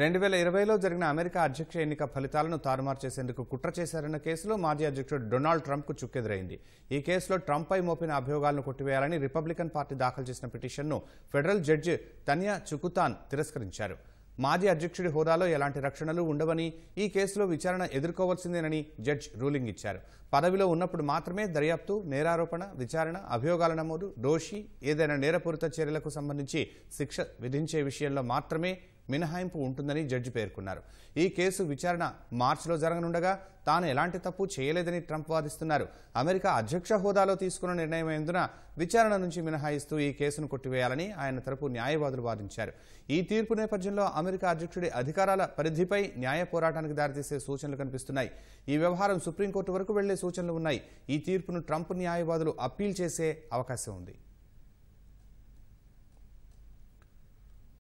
రెండు వేల ఇరవైలో జరిగిన అమెరికా అధ్యక్ష ఎన్నిక ఫలితాలను తారుమారు చేసేందుకు కుట్ర చేశారన్న కేసులో మాజీ అధ్యక్షుడు డొనాల్డ్ ట్రంప్కు చుక్కెదురైంది ఈ కేసులో ట్రంప్పై మోపిన అభియోగాలను కొట్టివేయాలని రిపబ్లికన్ పార్టీ దాఖలు చేసిన పిటిషన్ను ఫెడరల్ జడ్జి తనియా చుకుతాన్ తిరస్కరించారు మాజీ అధ్యక్షుడి హోదాలో ఎలాంటి రక్షణలు ఉండవని ఈ కేసులో విచారణ ఎదుర్కోవాల్సిందేనని జడ్జ్ రూలింగ్ ఇచ్చారు పదవిలో ఉన్నప్పుడు మాత్రమే దర్యాప్తు నేరారోపణ విచారణ అభియోగాల నమోదు దోషి ఏదైనా నేరపూరిత చర్యలకు సంబంధించి శిక్ష విధించే విషయంలో మాత్రమే మినహాయింపు ఉంటుందని జడ్జి పేర్కొన్నారు ఈ కేసు విచారణ మార్చిలో జరగనుండగా తాను ఎలాంటి తప్పు చేయలేదని ట్రంప్ వాదిస్తున్నారు అమెరికా అధ్యక్ష హోదాలో తీసుకున్న ఎందున విచారణ నుంచి మినహాయిస్తూ ఈ కేసును కొట్టివేయాలని ఆయన తరపు న్యాయవాదులు వాదించారు ఈ తీర్పు నేపథ్యంలో అమెరికా అధ్యక్షుడి అధికారాల పరిధిపై న్యాయ పోరాటానికి దారితీసే సూచనలు కనిపిస్తున్నాయి ఈ వ్యవహారం సుప్రీంకోర్టు వరకు వెళ్లే సూచనలు ఉన్నాయి ఈ తీర్పును ట్రంప్ న్యాయవాదులు అప్పీల్ చేసే అవకాశం ఉంది